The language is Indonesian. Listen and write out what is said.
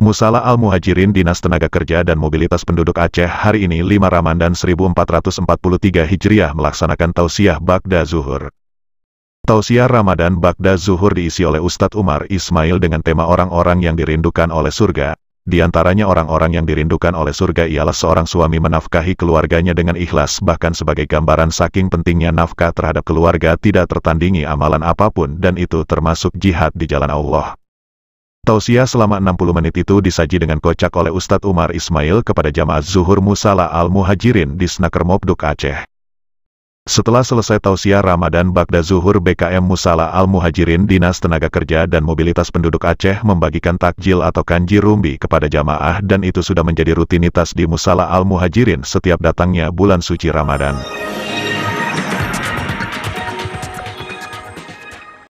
Musala Al-Muhajirin Dinas Tenaga Kerja dan Mobilitas Penduduk Aceh hari ini 5 Ramadan 1443 Hijriah melaksanakan Tausiah Bagda Zuhur. Tausiah Ramadan Bagda Zuhur diisi oleh Ustadz Umar Ismail dengan tema orang-orang yang dirindukan oleh surga. Di antaranya orang-orang yang dirindukan oleh surga ialah seorang suami menafkahi keluarganya dengan ikhlas bahkan sebagai gambaran saking pentingnya nafkah terhadap keluarga tidak tertandingi amalan apapun dan itu termasuk jihad di jalan Allah. Tausiah selama 60 menit itu disaji dengan kocak oleh Ustadz Umar Ismail kepada jamaah Zuhur Musala Al-Muhajirin di Snaker Mobduk Aceh. Setelah selesai tausiah Ramadan Bagda Zuhur BKM Musala Al-Muhajirin Dinas Tenaga Kerja dan Mobilitas Penduduk Aceh membagikan takjil atau kanji rumbi kepada jamaah dan itu sudah menjadi rutinitas di Musala Al-Muhajirin setiap datangnya bulan suci Ramadan.